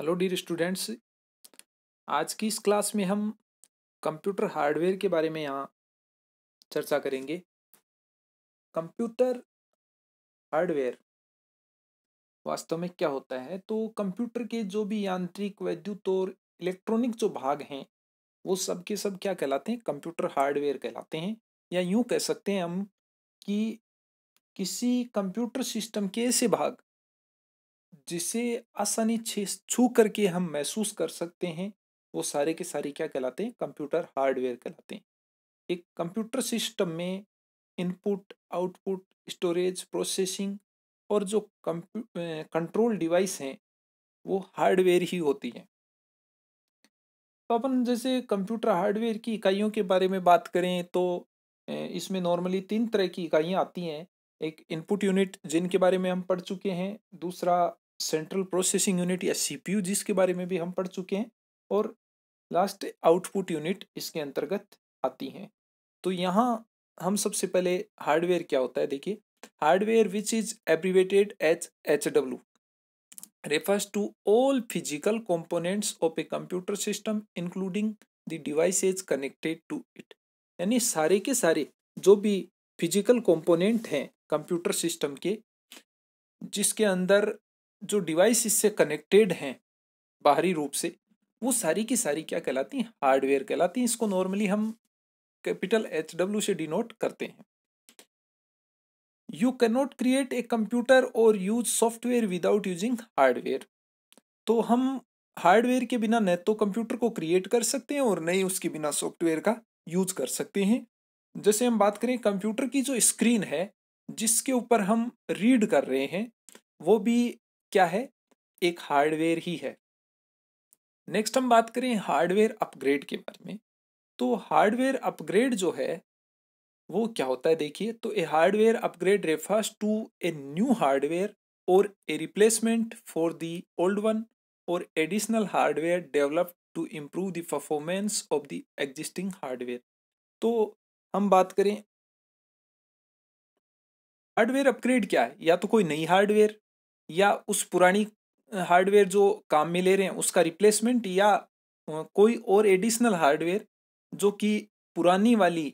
Hello dear students आज की इस क्लास में हम कंप्यूटर हार्डवेयर के बारे में यहाँ चर्चा करेंगे कंप्यूटर हार्डवेयर वास्तव में क्या होता है तो कंप्यूटर के जो भी यांत्रिक वैद्युत और इलेक्ट्रॉनिक जो भाग हैं वो सब के सब क्या कहलाते हैं कंप्यूटर हार्डवेयर कहलाते हैं या यूँ कह सकते हैं हम कि किसी कंप्यूटर सिस्टम के ऐसे भाग जिसे आसानी छू करके हम महसूस कर सकते हैं वो सारे के सारे क्या कहलाते हैं कंप्यूटर हार्डवेयर कहलाते हैं एक कंप्यूटर सिस्टम में इनपुट आउटपुट स्टोरेज प्रोसेसिंग और जो कंट्रोल डिवाइस हैं वो हार्डवेयर ही होती हैं तो अपन जैसे कंप्यूटर हार्डवेयर की इकाइयों के बारे में बात करें तो इसमें नॉर्मली तीन तरह की इकाइयाँ आती हैं एक इनपुट यूनिट जिनके बारे में हम पढ़ चुके हैं दूसरा सेंट्रल प्रोसेसिंग यूनिट या सीपीयू जिसके बारे में भी हम पढ़ चुके हैं और लास्ट आउटपुट यूनिट इसके अंतर्गत आती हैं तो यहाँ हम सबसे पहले हार्डवेयर क्या होता है देखिए hardware which is abbreviated H H W to all physical components of a a system system the device is connected to it यानी सारे के सारे जो भी फिजिकल कॉम्पोनेंट हैं कंप्यूटर सिस्टम के जिसके अंदर जो डिवाइस इससे कनेक्टेड हैं बाहरी रूप से वो सारी की सारी क्या कहलाती हैं हार्डवेयर कहलाती हैं इसको नॉर्मली हम कैपिटल एच डब्ल्यू से डिनोट करते हैं you cannot create a computer और use software without using hardware तो हम हार्डवेयर के बिना न तो कंप्यूटर को क्रिएट कर सकते हैं और न ही उसके बिना सॉफ्टवेयर का यूज कर सकते हैं जैसे हम बात करें कंप्यूटर की जो स्क्रीन है जिसके ऊपर हम रीड कर रहे हैं वो भी क्या है एक हार्डवेयर ही है नेक्स्ट हम बात करें हार्डवेयर अपग्रेड के बारे में तो हार्डवेयर अपग्रेड जो है वो क्या होता है देखिए तो a hardware upgrade refers to a new hardware or a replacement for the old one or additional hardware develop to improve the performance of the existing hardware तो हम बात करें हार्डवेयर अपग्रेड क्या है या तो कोई नई हार्डवेयर या उस पुरानी हार्डवेयर जो काम में ले रहे हैं उसका रिप्लेसमेंट या कोई और एडिशनल हार्डवेयर जो कि पुरानी वाली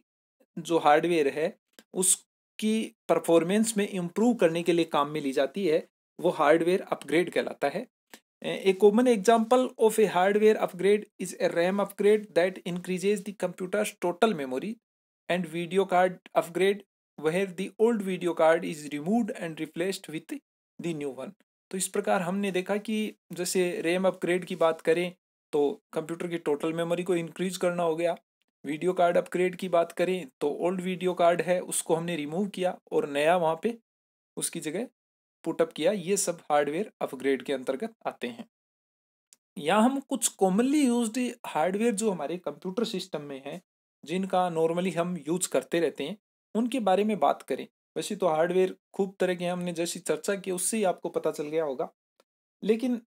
जो हार्डवेयर है उसकी परफॉर्मेंस में इम्प्रूव करने के लिए काम में ली जाती है वो हार्डवेयर अपग्रेड कहलाता है a common example of a hardware upgrade is a RAM upgrade that increases the computer total memory and video card upgrade where the old video card is remove and replaced with the new one तो इस प्रकार हमने देखा कि जैसे RAM upgrade की बात करें तो कंप्यूटर की टोटल मेमोरी को इंक्रीज करना हो गया वीडियो कार्ड अपग्रेड की बात करें तो ओल्ड वीडियो कार्ड है उसको हमने रिमूव किया और नया वहाँ पे उसकी जगह पुटअप किया ये सब हार्डवेयर अपग्रेड के अंतर्गत आते हैं यहाँ हम कुछ कॉमनली यूज हार्डवेयर जो हमारे कंप्यूटर सिस्टम में है जिनका नॉर्मली हम यूज करते रहते हैं उनके बारे में बात करें वैसे तो हार्डवेयर खूब तरह के हमने जैसी चर्चा की उससे ही आपको पता चल गया होगा लेकिन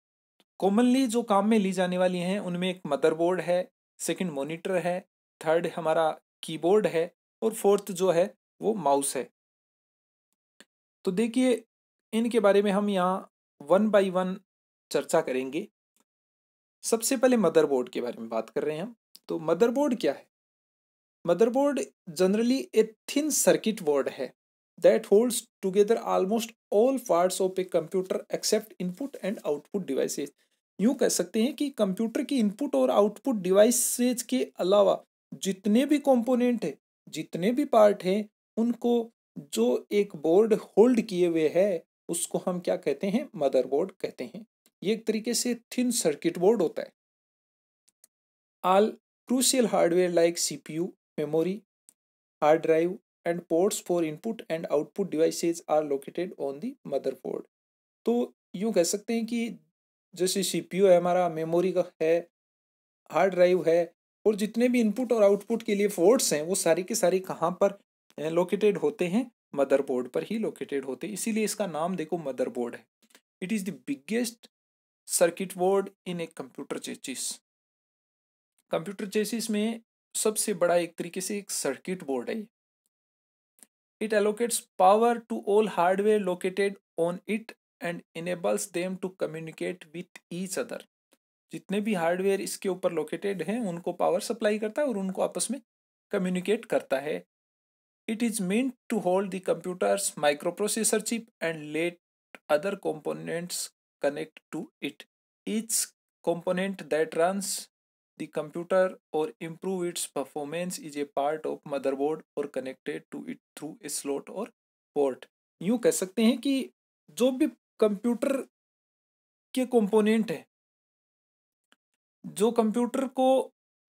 कॉमनली जो काम में ली जाने वाली हैं उनमें एक मदरबोर्ड है सेकंड मॉनिटर है थर्ड हमारा कीबोर्ड है और फोर्थ जो है वो माउस है तो देखिए इनके बारे में हम यहाँ वन बाई वन चर्चा करेंगे सबसे पहले मदरबोर्ड के बारे में बात कर रहे हैं हम तो मदरबोर्ड क्या है motherboard generally a thin circuit board है that holds together almost all parts of a computer except input and output devices यूँ कह सकते हैं कि कंप्यूटर की इनपुट और आउटपुट डिवाइसेज के अलावा जितने भी कंपोनेंट हैं जितने भी पार्ट हैं उनको जो एक बोर्ड होल्ड किए हुए है उसको हम क्या कहते हैं मदर बोर्ड कहते हैं ये एक तरीके से थिन सर्किट बोर्ड होता है all crucial hardware like CPU memory hard drive and ports for input and output devices are located on the motherboard तो यूँ कह सकते हैं कि जैसे सीपीयू है हमारा मेमोरी का है हार्ड ड्राइव है और जितने भी इनपुट और आउटपुट के लिए फोर्ट्स हैं वो सारी के सारी कहाँ पर लोकेटेड होते हैं मदरबोर्ड पर ही लोकेटेड होते हैं इसीलिए इसका नाम देखो मदरबोर्ड है it is the biggest circuit board in a computer chassis computer chassis में सबसे बड़ा एक तरीके से एक सर्किट बोर्ड है It allocates power to all hardware located on it and enables them to communicate with each other. जितने भी हार्डवेयर इसके ऊपर लोकेटेड हैं उनको पावर सप्लाई करता है और उनको आपस में कम्युनिकेट करता है it is meant to hold the computer's microprocessor chip and let other components connect to it. Each component that runs The computer or improve its performance is a part of motherboard or connected to it through a slot or port. यूँ कह सकते हैं कि जो भी computer के component हैं जो कंप्यूटर को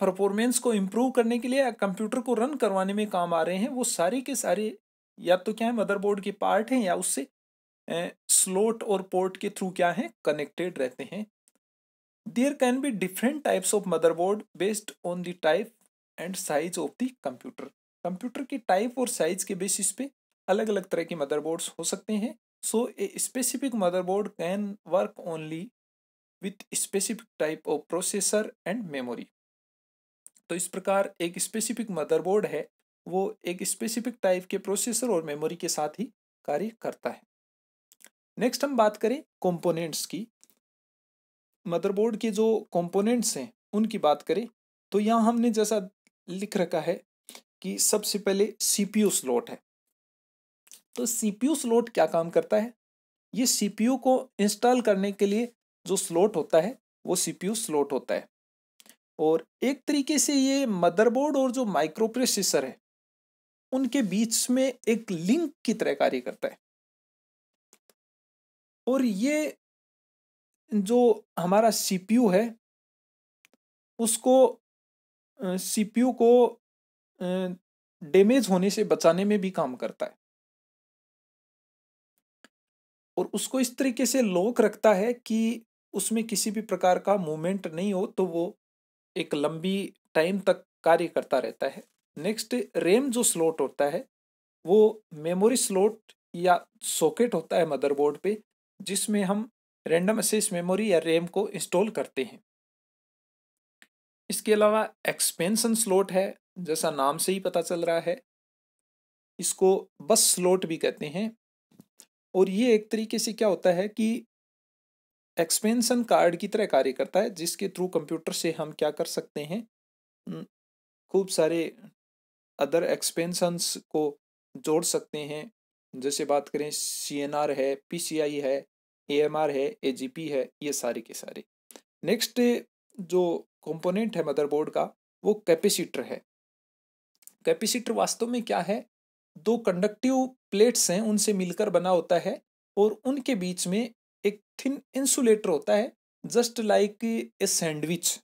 परफॉर्मेंस को इम्प्रूव करने के लिए या कंप्यूटर को रन करवाने में काम आ रहे हैं वो सारे के सारे या तो क्या है मदरबोर्ड के पार्ट हैं या उससे स्लोट और पोर्ट के थ्रू क्या है कनेक्टेड रहते हैं there can be different types of motherboard based on the type and size of the computer computer के टाइप और साइज के बेसिस पे अलग अलग तरह के मदरबोर्ड्स हो सकते हैं so a specific motherboard can work only with specific type of processor and memory तो इस प्रकार एक स्पेसिफिक मदरबोर्ड है वो एक स्पेसिफिक टाइप के प्रोसेसर और मेमोरी के साथ ही कार्य करता है नेक्स्ट हम बात करें कंपोनेंट्स की मदरबोर्ड के जो कंपोनेंट्स हैं उनकी बात करें तो यहाँ हमने जैसा लिख रखा है कि सबसे पहले सीपीयू स्लॉट है तो सीपीयू स्लॉट क्या काम करता है ये सीपीयू को इंस्टॉल करने के लिए जो स्लॉट होता है वो सीपीयू स्लॉट होता है और एक तरीके से ये मदरबोर्ड और जो माइक्रोप्रोसेसर है उनके बीच में एक लिंक की तरह कार्य करता है और ये जो हमारा सीपीयू है उसको सीपीयू को डैमेज होने से बचाने में भी काम करता है और उसको इस तरीके से लॉक रखता है कि उसमें किसी भी प्रकार का मूवमेंट नहीं हो तो वो एक लंबी टाइम तक कार्य करता रहता है नेक्स्ट रेम जो स्लॉट होता है वो मेमोरी स्लॉट या सॉकेट होता है मदरबोर्ड पे जिसमें हम रैंडम एसेस मेमोरी या रैम को इंस्टॉल करते हैं इसके अलावा एक्सपेंशन स्लॉट है जैसा नाम से ही पता चल रहा है इसको बस स्लॉट भी कहते हैं और ये एक तरीके से क्या होता है कि एक्सपेंशन कार्ड की तरह कार्य करता है जिसके थ्रू कंप्यूटर से हम क्या कर सकते हैं खूब सारे अदर एक्सपेंशंस को जोड़ सकते हैं जैसे बात करें सी है पी है ए है ए है ये सारी के सारे नेक्स्ट जो कंपोनेंट है मदरबोर्ड का वो कैपेसिटर है कैपेसिटर वास्तव में क्या है दो कंडक्टिव प्लेट्स हैं उनसे मिलकर बना होता है और उनके बीच में एक थिन इंसुलेटर होता है जस्ट लाइक ए सैंडविच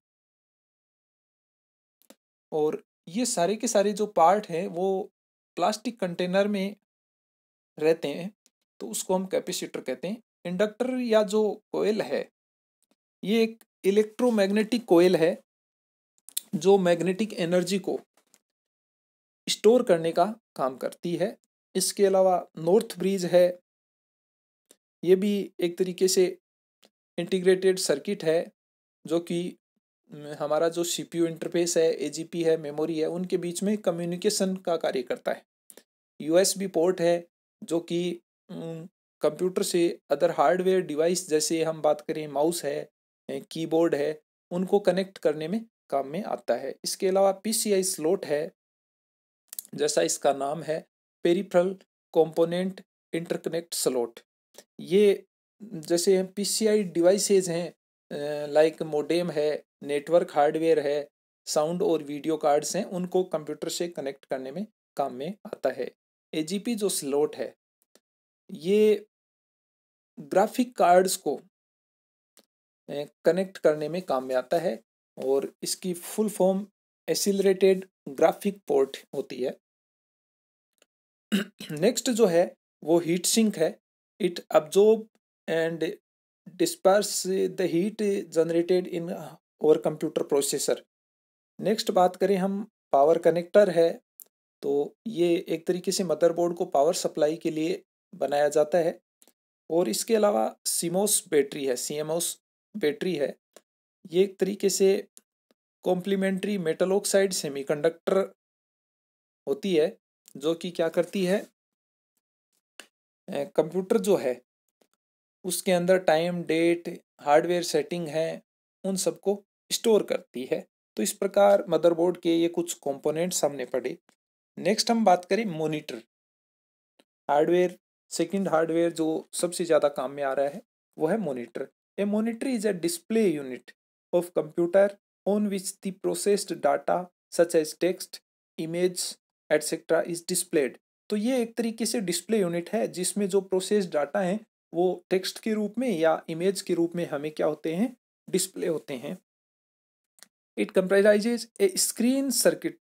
और ये सारे के सारे जो पार्ट हैं वो प्लास्टिक कंटेनर में रहते हैं तो उसको हम कैपेसिटर कहते हैं इंडक्टर या जो कोयल है ये एक इलेक्ट्रोमैग्नेटिक कोयल है जो मैग्नेटिक एनर्जी को स्टोर करने का काम करती है इसके अलावा नॉर्थ ब्रिज है ये भी एक तरीके से इंटीग्रेटेड सर्किट है जो कि हमारा जो सीपीयू इंटरफेस है एजीपी है मेमोरी है उनके बीच में कम्युनिकेशन का कार्य करता है यूएसबी पोर्ट है जो कि कंप्यूटर से अदर हार्डवेयर डिवाइस जैसे हम बात करें माउस है कीबोर्ड है उनको कनेक्ट करने में काम में आता है इसके अलावा पीसीआई स्लोट है जैसा इसका नाम है पेरिफ्रल कंपोनेंट इंटरकनेक्ट स्लोट ये जैसे पीसीआई डिवाइसेज हैं लाइक मोडेम है नेटवर्क हार्डवेयर है साउंड और वीडियो कार्ड्स हैं उनको कंप्यूटर से कनेक्ट करने में काम में आता है एजीपी जो स्लोट है ये ग्राफिक कार्ड्स को कनेक्ट eh, करने में काम में आता है और इसकी full form accelerated graphic port होती है नेक्स्ट जो है वो हीट सिंक है it absorb and disperse the heat generated in our computer processor next बात करें हम पावर कनेक्टर है तो ये एक तरीके से मदरबोर्ड को पावर सप्लाई के लिए बनाया जाता है और इसके अलावा सीमोस बैटरी है सीएमओस बैटरी है ये एक तरीके से कॉम्प्लीमेंट्री मेटल ऑक्साइड सेमीकंडक्टर होती है जो कि क्या करती है कंप्यूटर जो है उसके अंदर टाइम डेट हार्डवेयर सेटिंग है उन सबको स्टोर करती है तो इस प्रकार मदरबोर्ड के ये कुछ कंपोनेंट्स सामने पड़े नेक्स्ट हम बात करें मॉनिटर हार्डवेयर सेकेंड हार्डवेयर जो सबसे ज़्यादा काम में आ रहा है वो है monitor a monitor is a display unit of computer on which the processed data such as text image etcetera is displayed तो ये एक तरीके से डिस्प्ले यूनिट है जिसमें जो प्रोसेस डाटा है वो टेक्स्ट के रूप में या इमेज के रूप में हमें क्या होते हैं डिस्प्ले होते हैं it comprises a screen circuit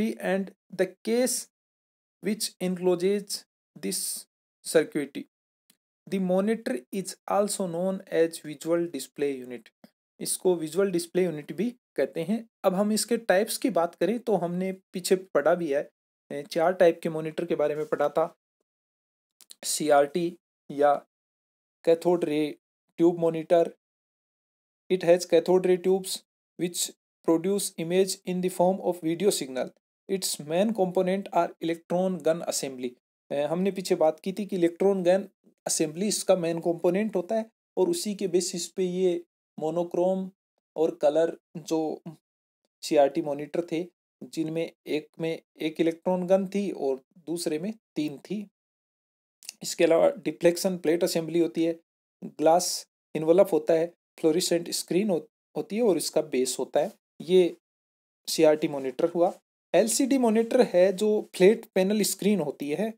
and the case which encloses this circuitry the monitor is also known as visual display unit इसको विजुअल डिस्प्ले यूनिट भी कहते हैं अब हम इसके टाइप्स की बात करें तो हमने पीछे पढ़ा भी है चार टाइप के मॉनिटर के बारे में पढ़ा था सी आर टी या cathode ray tube monitor it has cathode ray tubes which produce image in the form of video signal its main component are electron gun assembly हमने पीछे बात की थी कि इलेक्ट्रॉन गन असेंबली इसका main component होता है और उसी के बेसिस पे ये मोनोक्रोम और कलर जो सीआरटी मॉनिटर थे जिनमें एक में एक इलेक्ट्रॉन गन थी और दूसरे में तीन थी इसके अलावा डिफ्लेक्शन प्लेट असेंबली होती है ग्लास इन्वलप होता है फ्लोरिसेंट स्क्रीन हो, होती है और इसका बेस होता है ये सी आर टी मोनीटर हुआ एल सी डी मोनीटर है जो फ्लेट पैनल स्क्रीन होती है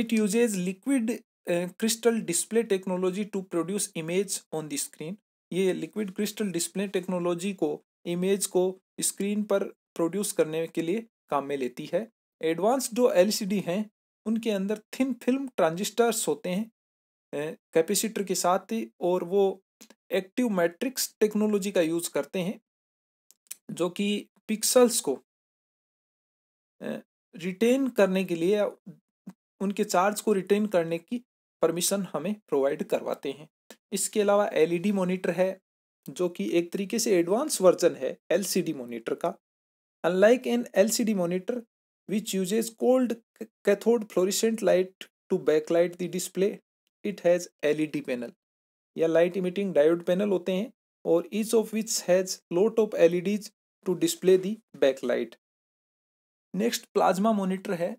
It uses liquid uh, crystal display technology to produce image on the screen. ये liquid crystal display technology को image को screen पर produce करने के लिए काम में लेती है एडवांस जो एल हैं उनके अंदर थिन फिल्म ट्रांजिस्टर्स होते हैं कैपेसिटर के साथ ही और वो एक्टिव मैट्रिक्स टेक्नोलॉजी का यूज़ करते हैं जो कि पिक्सल्स को रिटेन करने के लिए उनके चार्ज को रिटेन करने की परमिशन हमें प्रोवाइड करवाते हैं इसके अलावा एलईडी मॉनिटर e है जो कि एक तरीके से एडवांस वर्जन है एलसीडी मॉनिटर का unlike an LCD monitor which uses cold cathode fluorescent light to backlight the display it has LED panel या लाइट इमिटिंग डायोड पैनल होते हैं और each of which has lot of LEDs to display the backlight next plasma monitor है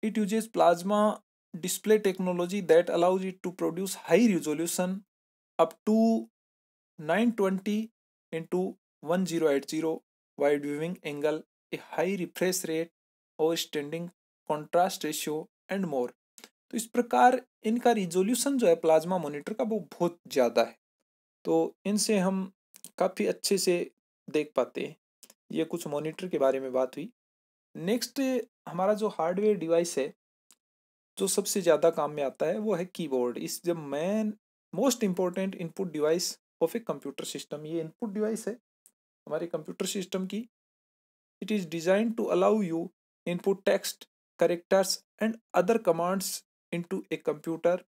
It uses plasma display technology that allows it to produce high resolution up to 920 into 1080 wide viewing angle, a high refresh rate, or standing contrast ratio and more तो इस प्रकार इनका resolution जो है plasma monitor का वो बहुत ज़्यादा है तो इनसे हम काफ़ी अच्छे से देख पाते हैं ये कुछ मॉनिटर के बारे में बात हुई नेक्स्ट हमारा जो हार्डवेयर डिवाइस है जो सबसे ज़्यादा काम में आता है वो है keyboard is the main most important input device of a computer system ये इनपुट डिवाइस है हमारे कंप्यूटर सिस्टम की it is design to allow you input text characters and other commands into a computer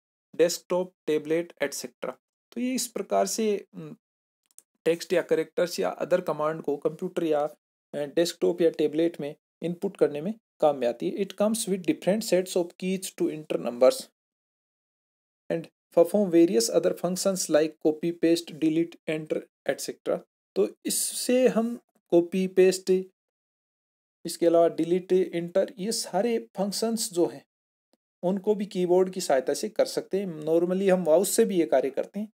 desktop tablet etcetera तो ये इस प्रकार से text या करेक्टर्स या अदर कमांड को कंप्यूटर या डेस्कटॉप या टेबलेट में इनपुट करने में काम में आती है it comes with different sets of keys to enter numbers and perform various other functions like copy paste delete enter etcetera तो इससे हम कॉपी पेस्ट इसके अलावा डिलीट इंटर ये सारे फंक्शंस जो हैं उनको भी कीबोर्ड की सहायता से कर सकते हैं नॉर्मली हम वाउस से भी ये कार्य करते हैं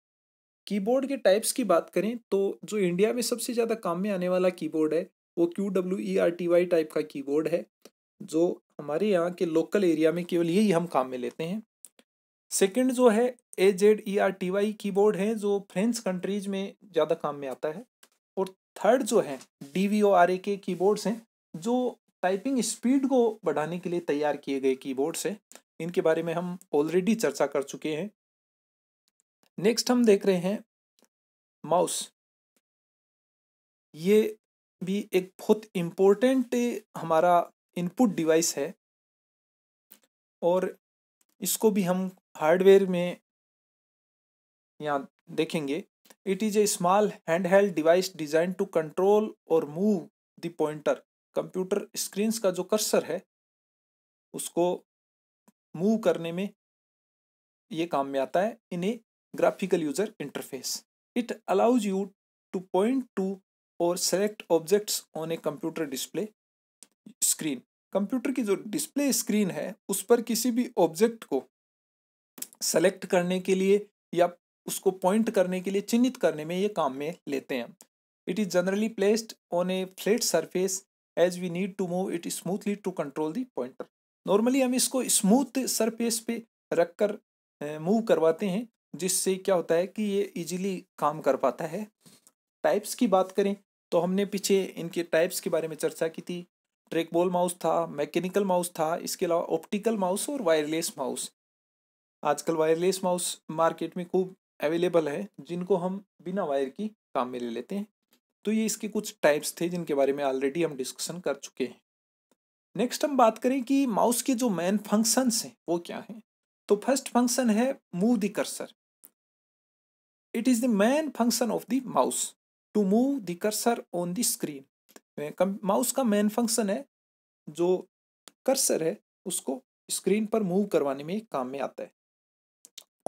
कीबोर्ड के टाइप्स की बात करें तो जो इंडिया में सबसे ज़्यादा काम में आने वाला कीबोर्ड है वो Q W E R T Y type का कीबोर्ड है जो हमारे यहाँ के लोकल एरिया में केवल यही हम काम में लेते हैं सेकंड जो है A Z E R T Y keyboard है जो फ्रेंच कंट्रीज में ज़्यादा काम में आता है और थर्ड जो है D V O R A K की बोर्ड्स हैं जो टाइपिंग स्पीड को बढ़ाने के लिए तैयार किए गए कीबोर्ड्स हैं इनके बारे में हम ऑलरेडी चर्चा कर चुके हैं नेक्स्ट हम देख रहे हैं माउस ये भी एक बहुत इम्पोर्टेंट हमारा इनपुट डिवाइस है और इसको भी हम हार्डवेयर में यहाँ देखेंगे it is a small hand held device design to control और move the pointer computer screens का जो कर्सर है उसको मूव करने में ये काम में आता है in a graphical user interface it allows you to point to और select objects on a computer display screen computer की जो डिस्प्ले स्क्रीन है उस पर किसी भी ऑब्जेक्ट को सेलेक्ट करने के लिए या उसको पॉइंट करने के लिए चिन्हित करने में ये काम में लेते हैं it is generally placed on a flat surface as we need to move it smoothly to control the pointer normally हम इसको स्मूथ सरफेस पे रख कर मूव करवाते हैं जिससे क्या होता है कि ये इजीली काम कर पाता है टाइप्स की बात करें तो हमने पीछे इनके टाइप्स के बारे में चर्चा की थी ट्रैक बॉल माउस था मैकेनिकल माउस था इसके अलावा ऑप्टिकल माउस और वायरलेस माउस आजकल वायरलेस माउस मार्केट में खूब अवेलेबल है जिनको हम बिना वायर की काम में ले लेते हैं तो ये इसके कुछ टाइप्स थे जिनके बारे में ऑलरेडी हम डिस्कशन कर चुके हैं नेक्स्ट हम बात करें कि माउस के जो मेन फंक्शंस हैं वो क्या हैं तो फर्स्ट फंक्शन है move the cursor it is the main function of the mouse to move the cursor on the screen mouse का मेन फंक्शन है जो कर्सर है उसको स्क्रीन पर मूव करवाने में काम में आता है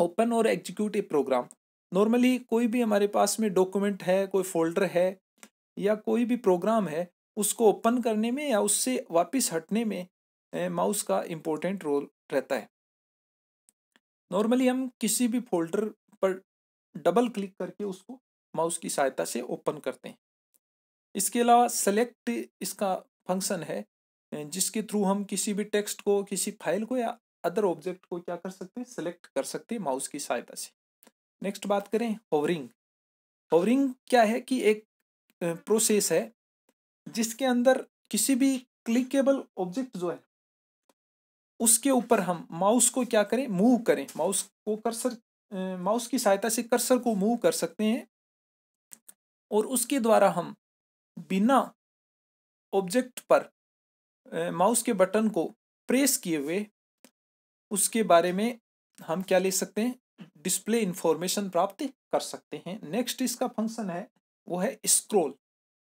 ओपन और एग्जीक्यूट ए प्रोग्राम नॉर्मली कोई भी हमारे पास में डॉक्यूमेंट है कोई फोल्डर है या कोई भी प्रोग्राम है उसको ओपन करने में या उससे वापस हटने में माउस eh, का इम्पोर्टेंट रोल रहता है नॉर्मली हम किसी भी फोल्डर पर डबल क्लिक करके उसको माउस की सहायता से ओपन करते हैं इसके अलावा सेलेक्ट इसका फंक्शन है जिसके थ्रू हम किसी भी टेक्स्ट को किसी फाइल को या अदर ऑब्जेक्ट को क्या कर सकते हैं सेलेक्ट कर सकते हैं माउस की सहायता से नेक्स्ट बात करें होवरिंग होवरिंग क्या है कि एक प्रोसेस है जिसके अंदर किसी भी क्लिकेबल ऑब्जेक्ट जो है उसके ऊपर हम माउस को क्या करें मूव करें माउस को कर्सर माउस की सहायता से कर्सर को मूव कर सकते हैं और उसके द्वारा हम बिना ऑब्जेक्ट पर माउस के बटन को प्रेस किए हुए उसके बारे में हम क्या ले सकते हैं डिस्प्ले इन्फॉर्मेशन प्राप्त कर सकते हैं नेक्स्ट इसका फंक्शन है वो है scroll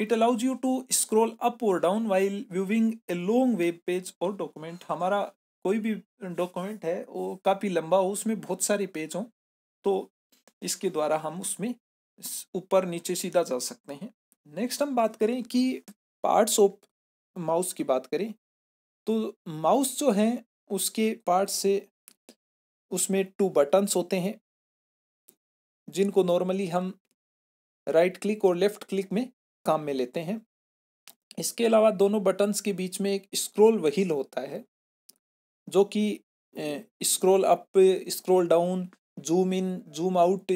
it allows you to scroll up और down while viewing a long web page और डॉक्यूमेंट हमारा कोई भी डॉक्यूमेंट है वो काफ़ी लंबा हो उसमें बहुत सारे पेज हों तो इसके द्वारा हम उसमें ऊपर नीचे सीधा जा सकते हैं नेक्स्ट हम बात करें कि पार्ट्स ऑफ माउस की बात करें तो माउस जो है उसके पार्ट से उसमें टू बटन्स होते हैं जिनको नॉर्मली हम राइट क्लिक और लेफ्ट क्लिक में काम में लेते हैं इसके अलावा दोनों बटन्स के बीच में एक स्क्रॉल वहील होता है जो कि scroll up scroll down zoom in zoom out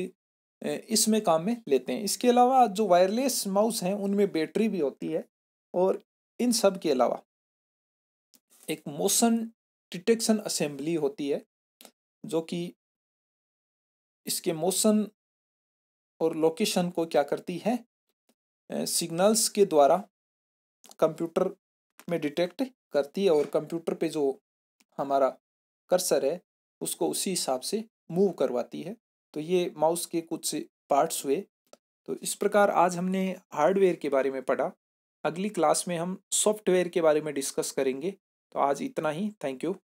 इसमें काम में लेते हैं इसके अलावा जो वायरलेस माउस हैं उनमें बैटरी भी होती है और इन सब के अलावा एक मोशन डिटेक्शन असेंबली होती है जो कि इसके मोशन और लोकेशन को क्या करती है सिग्नल्स के द्वारा कंप्यूटर में डिटेक्ट करती है और कंप्यूटर पे जो हमारा कर्सर है उसको उसी हिसाब से मूव करवाती है तो ये माउस के कुछ पार्ट्स हुए तो इस प्रकार आज हमने हार्डवेयर के बारे में पढ़ा अगली क्लास में हम सॉफ्टवेयर के बारे में डिस्कस करेंगे तो आज इतना ही थैंक यू